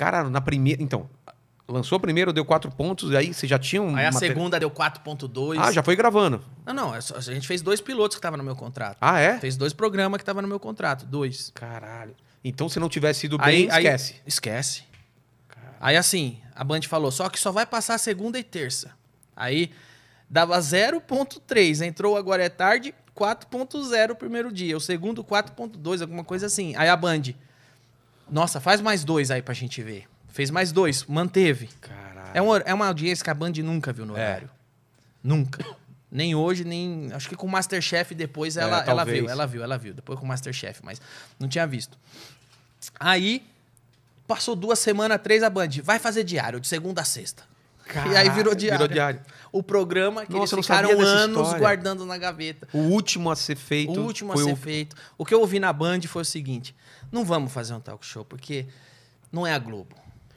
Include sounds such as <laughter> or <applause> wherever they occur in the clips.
Cara, na primeira. Então, lançou a primeira, deu quatro pontos, e aí você já tinha um. Aí a segunda deu 4,2. Ah, já foi gravando. Não, não. É a gente fez dois pilotos que estavam no meu contrato. Ah, é? Fez dois programas que estavam no meu contrato. Dois. Caralho. Então, se não tivesse ido bem, aí, esquece. esquece. Caralho. Aí, assim, a Band falou: só que só vai passar segunda e terça. Aí dava 0,3. Entrou agora é tarde, 4,0 o primeiro dia. O segundo, 4,2, alguma coisa assim. Aí a Band. Nossa, faz mais dois aí pra gente ver. Fez mais dois, manteve. Caralho. É, um, é uma audiência que a Band nunca viu no é. horário. É. Nunca. Nem hoje, nem. Acho que com o Masterchef depois ela, é, ela viu, ela viu, ela viu. Depois com o Masterchef, mas não tinha visto. Aí, passou duas semanas, três a Band. Vai fazer diário, de segunda a sexta e aí virou diário. Virou diário. O programa que Nossa, eles ficaram anos história. guardando na gaveta. O último a ser feito. O último a ser o... feito. O que eu ouvi na Band foi o seguinte: não vamos fazer um talk show, porque não é a Globo.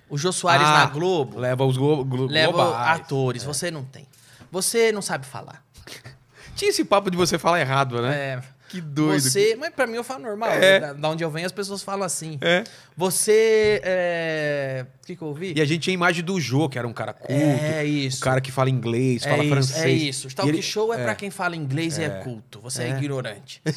O Jô Soares ah, na Globo. Leva os globo, globo, leva globais. É. atores. É. Você não tem. Você não sabe falar. <laughs> Tinha esse papo de você falar errado, né? É. Que doido. Você, mas pra mim eu falo normal. É. Né? Da, onde eu venho, as pessoas falam assim. É. Você. É... O que, que eu ouvi? E a gente tinha a imagem do Jô, que era um cara culto. É, é isso. Um cara que fala inglês, é fala isso, é francês. É isso. O talk ele... show é, é para quem fala inglês e é, é. culto. Você é, ignorante. <laughs>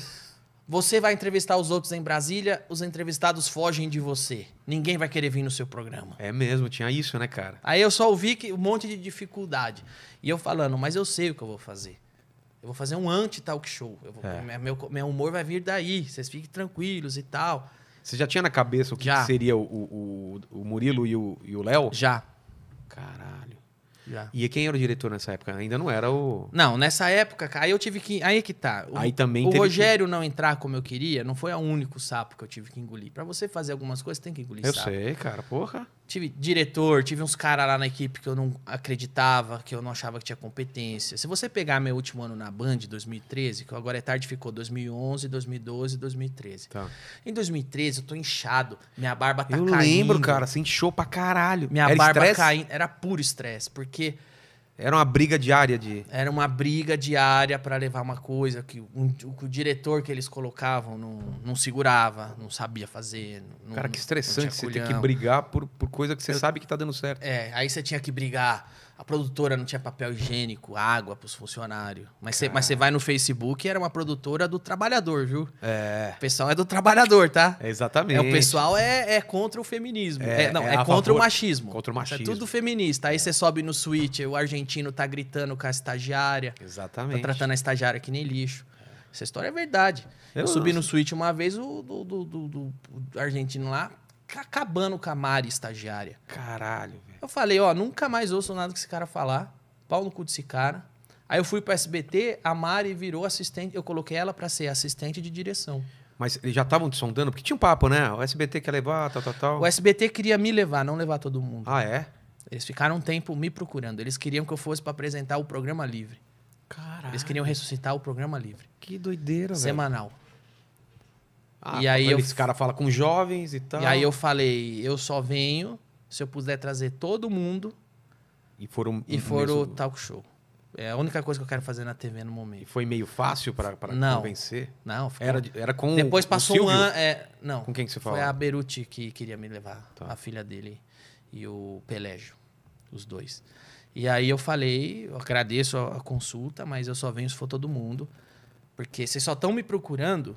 Você vai entrevistar os outros em Brasília, os entrevistados fogem de você. Ninguém vai querer vir no seu programa. É mesmo, tinha isso, né, cara? Aí eu só ouvi que um monte de dificuldade. E eu falando, mas eu sei o que eu vou fazer. Eu vou fazer um anti-talk show. Vou, é. meu, meu humor vai vir daí. Vocês fiquem tranquilos e tal. Você já tinha na cabeça o que, que seria o, o, o, Murilo e o Léo? Já. Caralho. E quem era o diretor nessa época? Ainda não era o. Não, nessa época, aí eu tive que. Aí é que tá. O, aí também O Rogério que... não entrar como eu queria não foi o único sapo que eu tive que engolir. Para você fazer algumas coisas, tem que engolir eu sapo. Eu sei, cara, porra. Tive diretor, tive uns caras lá na equipe que eu não acreditava, que eu não achava que tinha competência. Se você pegar meu último ano na Band, 2013, que agora é tarde, ficou 2011, 2012, 2013. Tá. Em 2013, eu tô inchado, minha barba tá eu caindo. Eu lembro, cara, você inchou pra caralho. Minha era barba caindo. Era puro estresse, porque era uma briga diária de. Era uma briga diária para levar uma coisa que um, o, diretor que eles colocavam não, não segurava, não sabia fazer. Não, Cara, que estressante você ter que brigar por, por coisa que você Eu... sabe que tá dando certo. É, aí você tinha que brigar a produtora não tinha papel higiênico, água para os funcionários. Mas você vai no Facebook era uma produtora do trabalhador, viu? É. O pessoal é do trabalhador, tá? É exatamente. É, o pessoal é, é contra o feminismo. É, é não, é, é contra favor. o machismo. Contra o é machismo. é tudo feminista. Aí você sobe no Switch, o argentino tá gritando com a estagiária. Exatamente. Tá tratando a estagiária que nem lixo. Essa história é verdade. Eu, eu subi no Switch uma vez, o do, do, do, do argentino lá acabando com a Mari, estagiária. Caralho, velho. Eu falei, ó, nunca mais ouço nada que esse cara falar. Pau no cu desse cara. Aí eu fui pro SBT, a Mari virou assistente. Eu coloquei ela para ser assistente de direção. Mas eles já estavam te sondando? Porque tinha um papo, né? O SBT quer levar, tal, tal, tal. O SBT queria me levar, não levar todo mundo. Ah, é? Eles ficaram um tempo me procurando. Eles queriam que eu fosse para apresentar o programa livre. Caralho. Eles queriam ressuscitar o programa livre. Que doideira, Semanal. velho. Semanal. Ah, e aí eu... esse cara fala com jovens e tal. E aí eu falei, eu só venho se eu puder trazer todo mundo e for um, e for mesmo... o talk show. É a única coisa que eu quero fazer na TV no momento. E foi meio fácil para convencer? Não, ficou... era, era com Depois passou um ano. É, não. Com quem que você falou? Foi a Beruti que queria me levar, tá. a filha dele e o Pelégio, os dois. E aí eu falei, eu agradeço a, a consulta, mas eu só venho se for todo mundo. Porque vocês só estão me procurando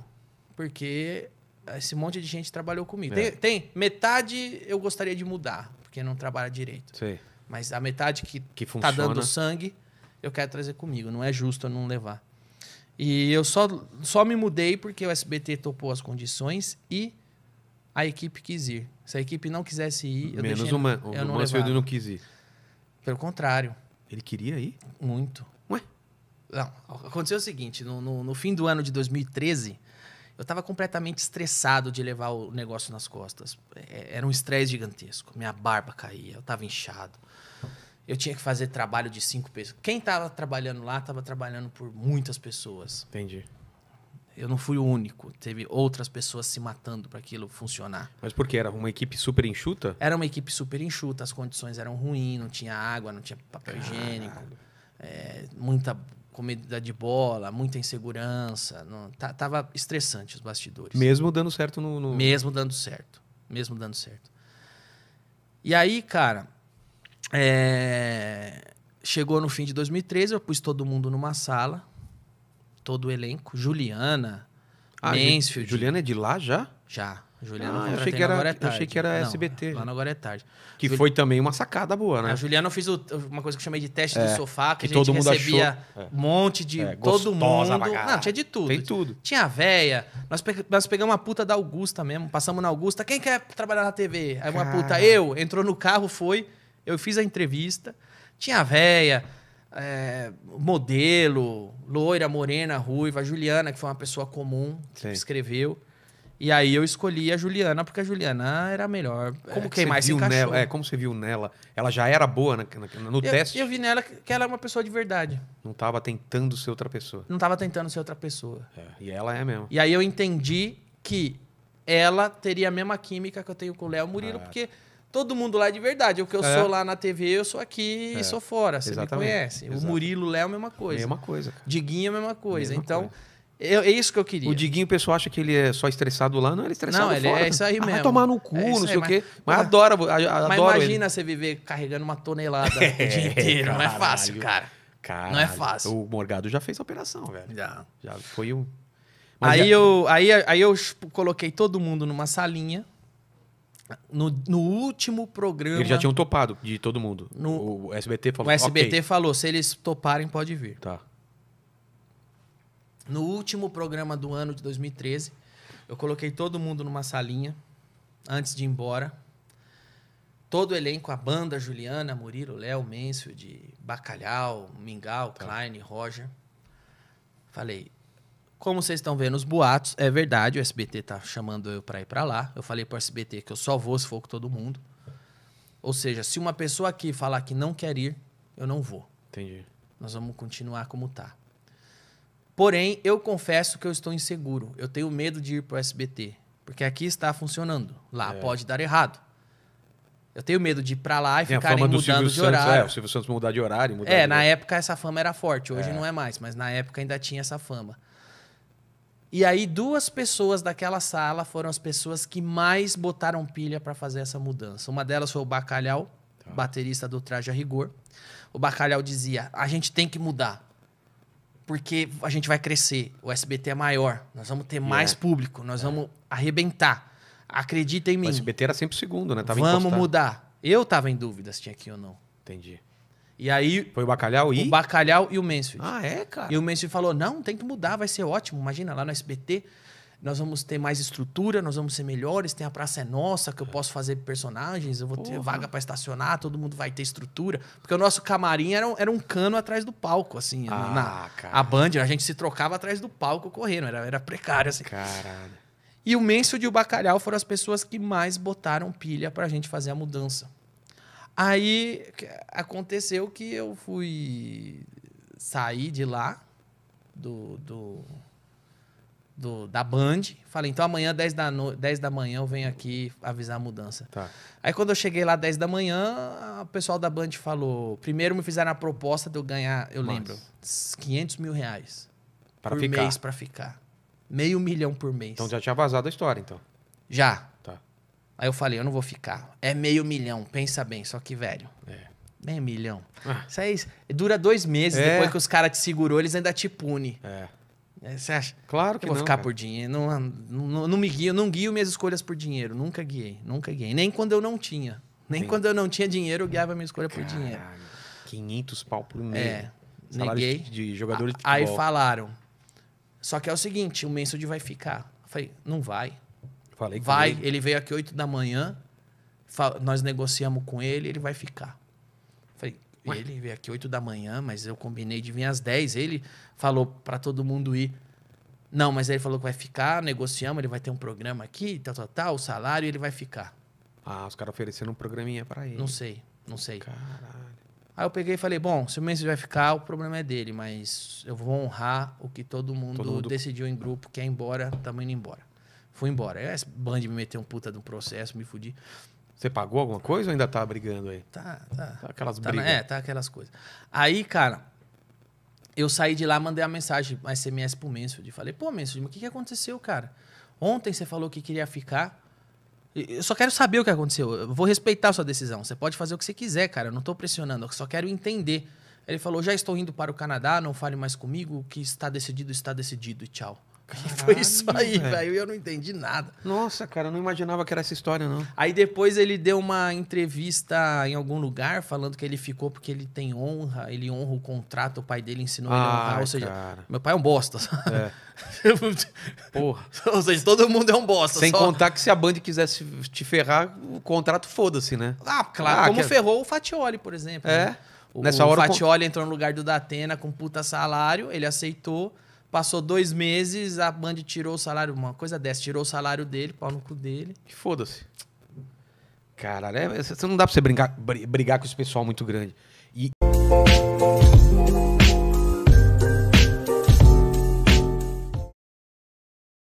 porque esse monte de gente trabalhou comigo. É. Tem, tem, metade eu gostaria de mudar, porque não trabalha direito. Mas a metade que, que tá dando sangue, eu quero trazer comigo. Não é justo eu não levar. E eu só, só me mudei porque o SBT topou as condições e a equipe quis ir. Se a equipe não quisesse ir, eu Menos deixei... Menos o, Man, o não não quis ir. Pelo contrário. Ele queria ir? Muito. Ué? Não, aconteceu o seguinte. No, no, no fim do ano de 2013, eu estava completamente estressado de levar o negócio nas costas. É, era um estresse gigantesco. Minha barba caía, eu estava inchado. Eu tinha que fazer trabalho de cinco pessoas. Quem estava trabalhando lá estava trabalhando por muitas pessoas. Entendi. Eu não fui o único. Teve outras pessoas se matando para aquilo funcionar. Mas por que? Era uma equipe super enxuta? Era uma equipe super enxuta, as condições eram ruins, não tinha água, não tinha papel Caralho. higiênico. É, muita comida de bola, muita insegurança. Não, tá, tava estressante os bastidores. Mesmo dando certo no, no, Mesmo dando certo. Mesmo dando certo. E aí, cara, é... chegou no fim de 2013, eu pus todo mundo numa sala, todo o elenco, Juliana, ah, Mansfield. Juliana é de lá já? Já. Juliana ah, eu achei que era, agora é tarde. achei que era não, SBT. Lá no Agora é Tarde. Que Juli... foi também uma sacada boa, né? A Juliana eu fiz o, uma coisa que eu chamei de teste é, do sofá, que, que a gente todo mundo recebia achou... um monte de é, todo mundo. Não, tinha de tudo. Tem tudo. Tinha a véia. Nós, pe... nós pegamos uma puta da Augusta mesmo, passamos na Augusta. Quem quer trabalhar na TV? Aí uma Cara... puta, eu, entrou no carro, foi. Eu fiz a entrevista. Tinha a véia. É, modelo, loira, morena, ruiva, a Juliana, que foi uma pessoa comum, que Sim. escreveu. E aí eu escolhi a Juliana, porque a Juliana era melhor. É, como é, mais viu nela, é, Como você viu nela? Ela já era boa na, na, no eu, teste? Eu vi nela que ela é uma pessoa de verdade. Não estava tentando ser outra pessoa. Não estava tentando ser outra pessoa. É, e ela é mesmo. E aí eu entendi que ela teria a mesma química que eu tenho com o Léo Murilo, é. porque todo mundo lá é de verdade. O que eu é. sou lá na TV, eu sou aqui e é. sou fora. Você Exatamente. me conhece. Exato. O Murilo, o Léo, mesma coisa. Mesma coisa. Cara. Diguinho, mesma coisa. Mesma então... Coisa é isso que eu queria. O Diguinho, o pessoal acha que ele é só estressado lá. Não, ele é estressado Não, ele é fora. é isso aí ah, mesmo. Vai tomar no cu, é não sei aí, o quê. Mas, mas adora, adoro Mas imagina ele. você viver carregando uma tonelada <laughs> o dia inteiro. Caralho. Não é fácil, cara. Caralho. Não é fácil. O Morgado já fez a operação, velho. Já. Já foi um... Mas aí, já... Eu, aí, aí eu coloquei todo mundo numa salinha. No, no, último programa. Eles já tinham topado de todo mundo. No, o SBT falou. O SBT okay. falou: se eles toparem, pode vir. Tá. No último programa do ano de 2013, eu coloquei todo mundo numa salinha antes de ir embora. Todo o elenco, a banda, Juliana, Murilo, Léo, de Bacalhau, Mingau, tá. Klein, Roger. Falei, como vocês estão vendo os boatos, é verdade, o SBT tá chamando eu para ir para lá. Eu falei pro SBT que eu só vou se for com todo mundo. Ou seja, se uma pessoa aqui falar que não quer ir, eu não vou. Entendi. Nós vamos continuar como tá. Porém, eu confesso que eu estou inseguro. Eu tenho medo de ir para o SBT, porque aqui está funcionando. Lá é. pode dar errado. Eu tenho medo de ir para lá e ficar ficarem mudando Silvio de Santos, é, horário. É, o Silvio Santos mudar de horário. Mudar é, de... na época essa fama era forte. Hoje é. não é mais, mas na época ainda tinha essa fama. E aí duas pessoas daquela sala foram as pessoas que mais botaram pilha para fazer essa mudança. Uma delas foi o Bacalhau, tá. baterista do Traje a Rigor. O Bacalhau dizia: "A gente tem que mudar porque a gente vai crescer, o SBT é maior, nós vamos ter yeah. mais é. público, nós é. vamos arrebentar. Acredita em mim. O SBT era sempre o segundo, né? Tava vamos mudar. Eu tava em dúvida se tinha aqui ou não. Entendi. E aí. Foi o Bacalhau e. O Bacalhau e o Mansfield. Ah, é, cara? E o Mansfield falou: não, tem que mudar, vai ser ótimo. Imagina lá no SBT nós vamos ter mais estrutura, nós vamos ser melhores, tem a praça é nossa, que eu é. posso fazer personagens, eu vou Porra. ter vaga para estacionar, todo mundo vai ter estrutura. Porque o nosso camarim era, um, era um cano atrás do palco, assim. Ah, na, cara. A Band, a gente se trocava atrás do palco correndo, era, era precário, assim. Caralho. E o Mêncio e o Bacalhau foram as pessoas que mais botaram pilha pra gente fazer a mudança. Aí aconteceu que eu fui sair de lá, do, do do, da Band. Falei, então amanhã, 10 da, no... 10 da manhã, eu venho aqui avisar a mudança. Tá. Aí quando eu cheguei lá 10 da manhã, o pessoal da Band falou. Primeiro me fizeram a proposta de eu ganhar, eu lembro, 500 mil reais pra por ficar. mês para ficar. Meio milhão por mês. Então já tinha vazado a história, então. Já. Tá. Aí eu falei, eu não vou ficar. É meio milhão, pensa bem, só que velho. É. Meio milhão. Ah. Isso aí dura dois meses. É. Depois que os caras te segurou, eles ainda te punem. É. É, você acha? Claro que eu vou não, ficar cara. por dinheiro. Não, não, não, me guio, não guio minhas escolhas por dinheiro. Nunca guiei, nunca guiei. Nem quando eu não tinha. Nem Sim. quando eu não tinha dinheiro, eu guiava minha escolha Caralho, por dinheiro. 500 pau por é, mês. É, neguei. De, de jogador de Aí falaram. Só que é o seguinte, o Mansfield vai ficar. Eu falei, não vai. Falei vai, ele. ele. veio aqui 8 da manhã, nós negociamos com ele, ele vai ficar. Eu falei, Ué? Ele veio aqui 8 da manhã, mas eu combinei de vir às 10. Ele falou para todo mundo ir. Não, mas aí ele falou que vai ficar, negociamos, ele vai ter um programa aqui, tal, tal, tal, o salário, ele vai ficar. Ah, os caras oferecendo um programinha para ele. Não sei, não sei. Caralho. Aí eu peguei e falei, bom, se o Messi vai ficar, o problema é dele, mas eu vou honrar o que todo mundo, todo mundo... decidiu em grupo, quer é ir embora, estamos indo embora. Fui embora. Aí a Band me meteu um puta de um processo, me fudi. Você pagou alguma coisa ou ainda tá brigando aí? Tá, tá. tá aquelas tá, brigas. É, tá aquelas coisas. Aí, cara, eu saí de lá, mandei uma mensagem, uma SMS pro Mansfield. Falei, pô, Mansfield, o que, que aconteceu, cara? Ontem você falou que queria ficar. Eu só quero saber o que aconteceu. Eu vou respeitar a sua decisão. Você pode fazer o que você quiser, cara. Eu não tô pressionando. Eu só quero entender. Ele falou, já estou indo para o Canadá, não fale mais comigo. O que está decidido, está decidido. E tchau. Caralho, foi isso aí, velho. Eu não entendi nada. Nossa, cara, eu não imaginava que era essa história, não. Aí depois ele deu uma entrevista em algum lugar falando que ele ficou porque ele tem honra, ele honra o contrato, o pai dele ensinou ah, ele a honrar. Ah, ou seja, cara. meu pai é um bosta. <laughs> É. <laughs> Porra. Ou seja, todo mundo é um bosta. Sem só... contar que se a Band quisesse te ferrar, o contrato foda-se, né? Ah, claro. Ah, como que... ferrou o Fatioli, por exemplo. É. Né? O, Nessa o hora, Fatioli entrou no lugar do Datena com puta salário, ele aceitou. Passou dois meses, a Band tirou o salário, uma coisa dessa, tirou o salário dele, pau no cu dele. Que foda-se. Caralho, é, você não dá pra você brincar, brigar com esse pessoal muito grande.